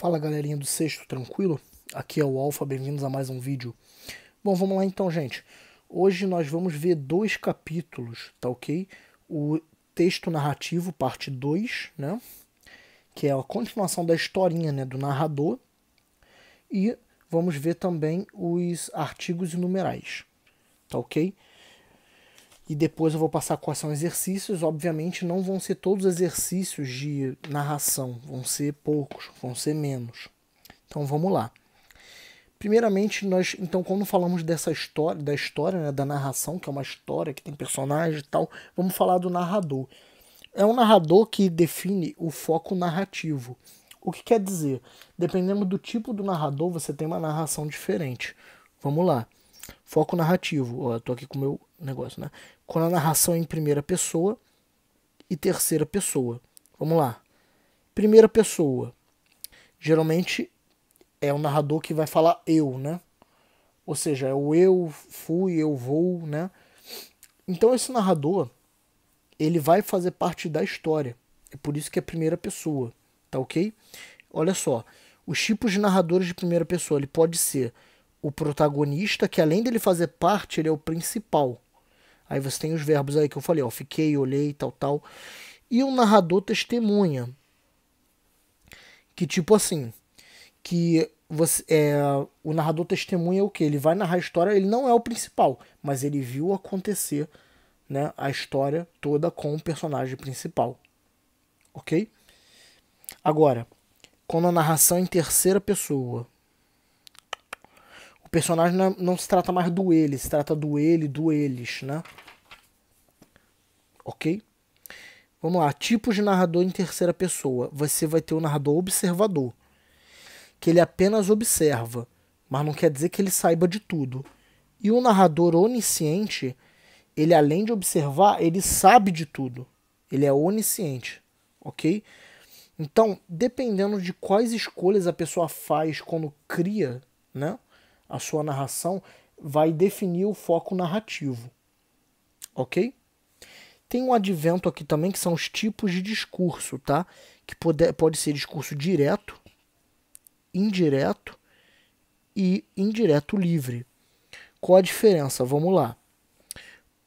Fala galerinha do sexto, tranquilo? Aqui é o Alfa, bem-vindos a mais um vídeo. Bom, vamos lá então, gente. Hoje nós vamos ver dois capítulos, tá ok? O texto narrativo, parte 2, né? Que é a continuação da historinha né, do narrador. E vamos ver também os artigos e numerais, tá ok? e depois eu vou passar quais são exercícios. Obviamente não vão ser todos exercícios de narração, vão ser poucos, vão ser menos. Então vamos lá. Primeiramente, nós, então, quando falamos dessa história, da história, né, da narração, que é uma história que tem personagem e tal, vamos falar do narrador. É um narrador que define o foco narrativo. O que quer dizer? Dependendo do tipo do narrador, você tem uma narração diferente. Vamos lá. Foco narrativo. Ó, eu tô aqui com o meu negócio, né? Quando a narração é em primeira pessoa e terceira pessoa. Vamos lá. Primeira pessoa. Geralmente é o narrador que vai falar eu, né? Ou seja, é o eu fui, eu vou, né? Então esse narrador, ele vai fazer parte da história. É por isso que é primeira pessoa, tá ok? Olha só, os tipos de narradores de primeira pessoa, ele pode ser o protagonista, que além dele fazer parte, ele é o principal. Aí você tem os verbos aí que eu falei, ó, fiquei, olhei, tal, tal. E o narrador testemunha. Que tipo assim, que você é, o narrador testemunha o que? Ele vai narrar a história, ele não é o principal, mas ele viu acontecer né, a história toda com o personagem principal. Ok? Agora, quando a narração é em terceira pessoa, o personagem não, é, não se trata mais do ele, se trata do ele, do eles, né? Ok? Vamos lá, tipos de narrador em terceira pessoa. Você vai ter o narrador observador, que ele apenas observa, mas não quer dizer que ele saiba de tudo. E o narrador onisciente, ele além de observar, ele sabe de tudo. Ele é onisciente, ok? Então, dependendo de quais escolhas a pessoa faz quando cria, né? a sua narração vai definir o foco narrativo. Ok? Tem um advento aqui também que são os tipos de discurso, tá? Que pode, pode ser discurso direto, indireto e indireto livre. Qual a diferença? Vamos lá.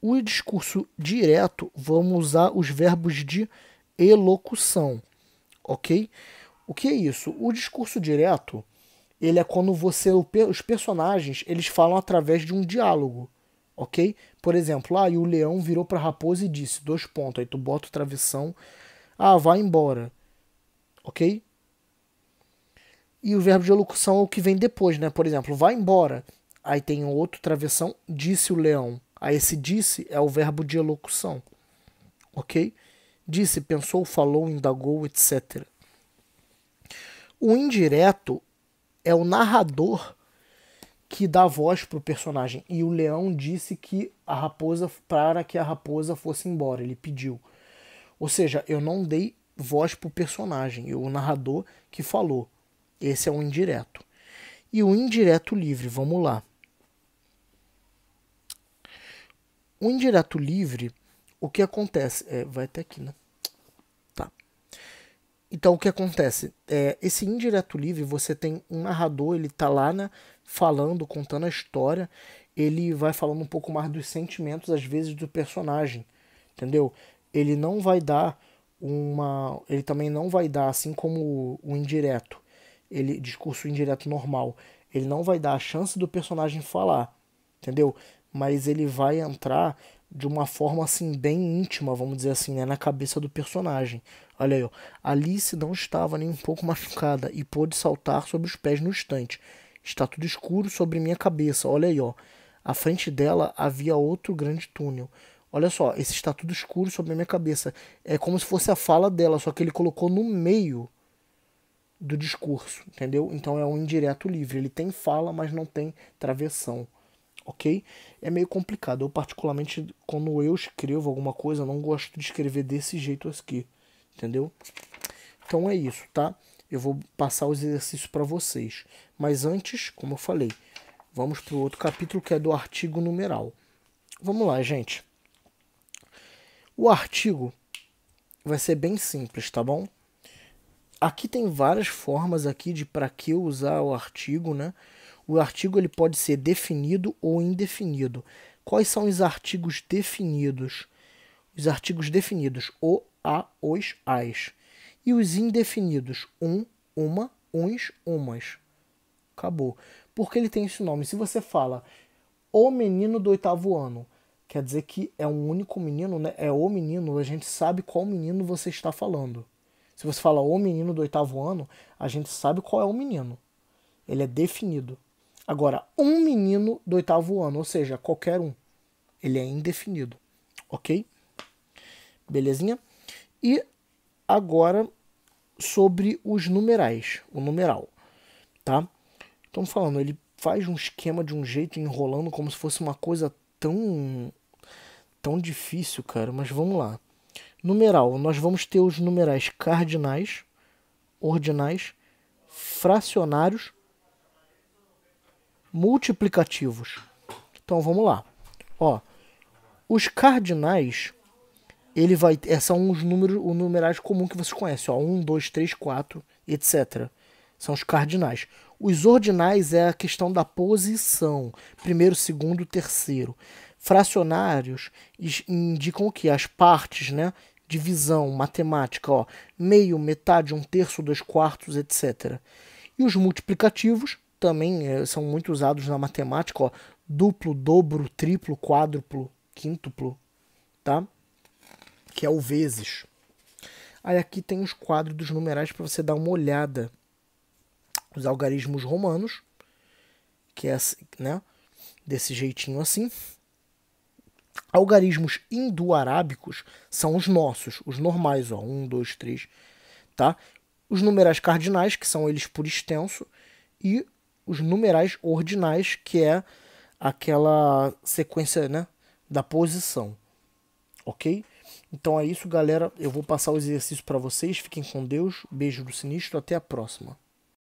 O discurso direto, vamos usar os verbos de elocução, ok? O que é isso? O discurso direto ele é quando você os personagens eles falam através de um diálogo, ok? Por exemplo, ah, e o leão virou para a raposa e disse dois pontos, aí tu bota o travessão, ah, vai embora, ok? E o verbo de locução é o que vem depois, né? Por exemplo, vai embora. Aí tem outro travessão, disse o leão. Aí esse disse é o verbo de elocução. Ok? Disse, pensou, falou, indagou, etc. O indireto é o narrador que dá voz pro personagem. E o leão disse que a raposa, para que a raposa fosse embora, ele pediu. Ou seja, eu não dei voz pro personagem, eu, o narrador que falou. Esse é o indireto. E o indireto livre, vamos lá. O indireto livre, o que acontece? É, vai até aqui, né? Então o que acontece? É, esse indireto livre, você tem um narrador, ele tá lá na, né, falando, contando a história, ele vai falando um pouco mais dos sentimentos, às vezes, do personagem. Entendeu? Ele não vai dar uma. Ele também não vai dar, assim como o indireto, ele discurso indireto normal. Ele não vai dar a chance do personagem falar. Entendeu? Mas ele vai entrar de uma forma assim bem íntima, vamos dizer assim, né, na cabeça do personagem. Olha aí, ó. Alice não estava nem um pouco machucada e pôde saltar sobre os pés no instante. Está tudo escuro sobre minha cabeça. Olha aí, ó. À frente dela havia outro grande túnel. Olha só, esse está tudo escuro sobre a minha cabeça. É como se fosse a fala dela, só que ele colocou no meio do discurso, entendeu? Então é um indireto livre. Ele tem fala, mas não tem travessão ok? É meio complicado. Eu, particularmente, quando eu escrevo alguma coisa, não gosto de escrever desse jeito aqui, entendeu? Então é isso, tá? Eu vou passar os exercícios para vocês. Mas antes, como eu falei, vamos para o outro capítulo que é do artigo numeral. Vamos lá, gente. O artigo vai ser bem simples, tá bom? Aqui tem várias formas aqui de para que usar o artigo, né? O artigo ele pode ser definido ou indefinido. Quais são os artigos definidos? Os artigos definidos, o, a, os, as. E os indefinidos, um, uma, uns, umas. Acabou. Porque ele tem esse nome. Se você fala o menino do oitavo ano, quer dizer que é um único menino, né? É o menino, a gente sabe qual menino você está falando. Se você fala o menino do oitavo ano, a gente sabe qual é o menino. Ele é definido. Agora, um menino do oitavo ano, ou seja, qualquer um, ele é indefinido, ok? Belezinha? E agora sobre os numerais, o numeral, tá? Estamos falando, ele faz um esquema de um jeito enrolando como se fosse uma coisa tão tão difícil, cara, mas vamos lá. Numeral, nós vamos ter os numerais cardinais, ordinais, fracionários multiplicativos. Então vamos lá. Ó, os cardinais ele vai eh, são os números, o numerais comum que você conhece, ó, 1, 2, 3, 4, etc. São os cardinais. Os ordinais é a questão da posição, primeiro, segundo, terceiro. Fracionários indicam que as partes, né, divisão, matemática, ó, meio, metade, um terço, dois quartos, etc. E os multiplicativos também eh, são muito usados na matemática, ó, duplo, dobro, triplo, quádruplo, quíntuplo, tá? Que é o vezes. Aí aqui tem os quadros dos numerais para você dar uma olhada. Os algarismos romanos, que é assim, né? Desse jeitinho assim. Algarismos indo-arábicos são os nossos, os normais, ó, um dois três tá? Os numerais cardinais, que são eles por extenso, e os numerais ordinais, que é aquela sequência né, da posição. Ok? Então é isso, galera. Eu vou passar o exercício para vocês. Fiquem com Deus. Beijo do sinistro. Até a próxima.